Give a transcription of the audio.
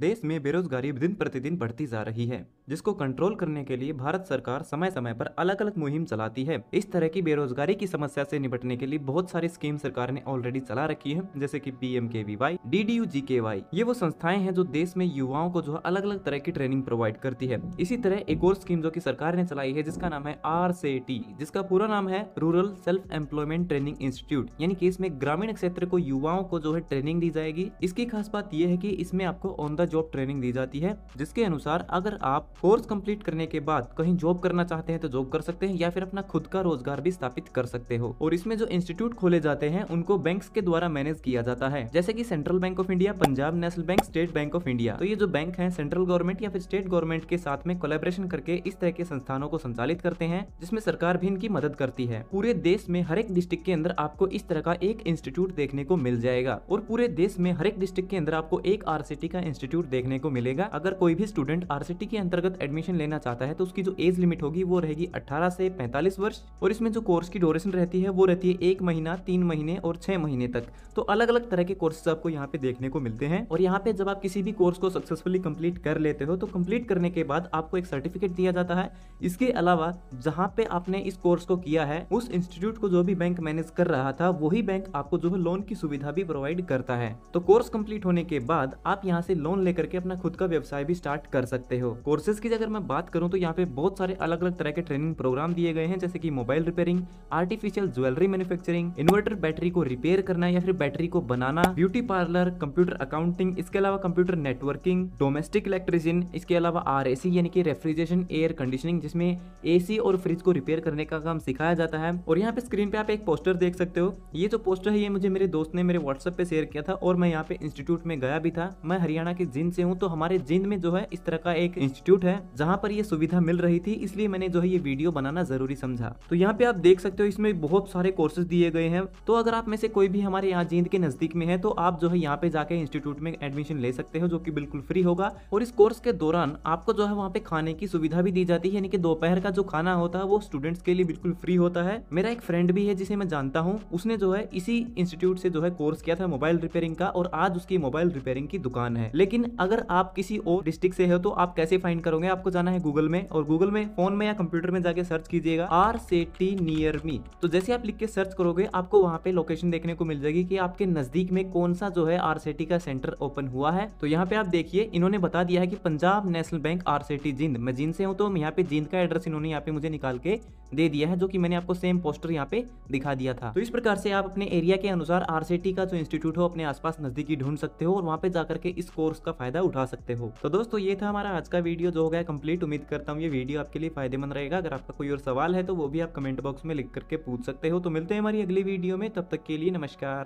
देश में बेरोजगारी दिन प्रतिदिन बढ़ती जा रही है जिसको कंट्रोल करने के लिए भारत सरकार समय समय पर अलग अलग मुहिम चलाती है इस तरह की बेरोजगारी की समस्या से निपटने के लिए बहुत सारी स्कीम सरकार ने ऑलरेडी चला रखी है जैसे कि P M K V Y D D U G K Y ये वो संस्थाएं हैं जो देश में युवाओं को जो है अलग अलग तरह की ट्रेनिंग प्रोवाइड करती है इसी तरह एक और स्कीम जो की सरकार ने चलाई है जिसका नाम है आर से टी जिसका पूरा नाम है rural self employment training institute यानी की इसमें ग्रामीण क्षेत्र को युवाओं को जो है ट्रेनिंग दी जाएगी इसकी खास बात यह है की इसमें आपको ऑन द जॉब ट्रेनिंग दी जाती है जिसके अनुसार अगर आप कोर्स कंप्लीट करने के बाद कहीं जॉब करना चाहते हैं तो जॉब कर सकते हैं या फिर अपना खुद का रोजगार भी स्थापित कर सकते हो और इसमें जो इंस्टीट्यूट खोले जाते हैं उनको बैंक के द्वारा मैनेज किया जाता है जैसे की Central Bank of India Punjab National Bank State Bank of India तो ये जो बैंक है सेंट्रल गवर्नमेंट या फिर स्टेट गवर्नमेंट के साथ में कोलेबरेशन करके इस तरह के संस्थानों को संचालित करते हैं जिसमें सरकार भी इनकी मदद करती है पूरे देश में हर एक डिस्ट्रिक्ट के अंदर आपको इस तरह का एक इंस्टीट्यूट देखने को मिल जाएगा और पूरे देश में हर एक डिस्ट्रिक्ट के अंदर आपको एक आरसीटी का इंस्टीट्यूट इंस्टीट्यूट देखने को मिलेगा अगर कोई भी स्टूडेंट आरसीटी के अंतर्गत एडमिशन लेना चाहता है तो उसकी जो एज लिमिट होगी वो रहेगी अठारह से पैंतालीस वर्ष और इसमें जो कोर्स की ड्यूरेशन रहती है वो रहती है एक महीना तीन महीने और छह महीने तक तो अलग अलग तरह के कोर्सेज आपको यहाँ पे देखने को मिलते हैं और यहाँ पे जब आप किसी भी कोर्स को सक्सेसफुली कम्प्लीट कर लेते हो तो कम्प्लीट करने के बाद आपको एक सर्टिफिकेट दिया जाता है इसके अलावा जहाँ पे आपने इस कोर्स को किया है उस इंस्टीट्यूट को जो भी बैंक मैनेज कर रहा था वही बैंक आपको जो है लोन की सुविधा भी प्रोवाइड करता है तो कोर्स कम्प्लीट होने के बाद आप यहाँ से लोन लोन लेकर के अपना खुद का व्यवसाय भी स्टार्ट कर सकते हो कोर्सेज की अगर मैं बात करूँ तो यहाँ पे बहुत सारे अलग अलग तरह के ट्रेनिंग प्रोग्राम दिए गए हैं जैसे की mobile repairing artificial jewellery manufacturing inverter battery को रिपेयर करना या फिर बैटरी को बनाना ब्यूटी पार्लर कंप्यूटर अकाउंटिंग इसके अलावा कंप्यूटर नेटवर्किंग डोमेस्टिक इलेक्ट्रिशियन इसके अलावा आर यानी कि रेफ्रिजरेशन एयर कंडीशनिंग जिसमें एसी और फ्रिज को रिपेयर करने का काम सिखाया जाता है और यहाँ पे स्क्रीन पे आप एक पोस्टर देख सकते हो ये जो पोस्टर है ये मुझे मेरे दोस्त ने मेरे व्हाट्सएप पे शेयर किया था और मैं यहाँ पे इंस्टीट्यूट में गया भी था मैं हरियाणा के कि जिन से हूँ तो हमारे जिंद में जो है इस तरह का एक इंस्टीट्यूट है जहाँ पर ये सुविधा मिल रही थी इसलिए मैंने जो है ये वीडियो बनाना जरूरी समझा तो यहाँ पे आप देख सकते हो इसमें बहुत सारे कोर्सेज दिए गए हैं तो अगर आप में से कोई भी हमारे यहाँ जींद के नजदीक में है तो आप जो है यहाँ पे जाके इंस्टीट्यूट में एडमिशन ले सकते हो जो की बिल्कुल फ्री होगा और इस कोर्स के दौरान आपको जो है वहाँ पे खाने की सुविधा भी दी जाती है यानी कि दोपहर का जो खाना होता है वो स्टूडेंट्स के लिए बिल्कुल फ्री होता है मेरा एक फ्रेंड भी है जिसे मैं जानता हूँ उसने जो है इसी इंस्टीट्यूट से जो है कोर्स किया था मोबाइल रिपेयरिंग का और आज उसकी मोबाइल रिपेयरिंग की दुकान है लेकिन लेकिन अगर आप किसी और डिस्ट्रिक्ट से हो तो आप कैसे फाइंड करोगे आपको जाना है गूगल में और गूगल में फोन में या कंप्यूटर में जाके सर्च कीजिएगा आर सेटी नियर मी तो जैसे आप लिख के सर्च करोगे आपको वहाँ पे लोकेशन देखने को मिल जाएगी कि आपके नजदीक में कौन सा जो है आर का सेंटर ओपन हुआ है तो यहाँ पे आप देखिए इन्होंने बता दिया है कि पंजाब नेशनल बैंक आर जिंद मैं जिंद से हूँ तो यहाँ पे जिंद का एड्रेस इन्होंने यहाँ पे मुझे निकाल के दे दिया है जो कि मैंने आपको सेम पोस्टर यहाँ पे दिखा दिया था तो इस प्रकार से आप अपने एरिया के अनुसार आर का जो इंस्टीट्यूट हो अपने आसपास नजदीकी ढूंढ सकते हो और वहाँ पे जाकर के इस कोर्स उसका फायदा उठा सकते हो तो दोस्तों ये था हमारा आज का वीडियो जो हो गया कंप्लीट उम्मीद करता हूँ ये वीडियो आपके लिए फायदेमंद रहेगा अगर आपका कोई और सवाल है तो वो भी आप कमेंट बॉक्स में लिख करके पूछ सकते हो तो मिलते हैं हमारी अगली वीडियो में तब तक के लिए नमस्कार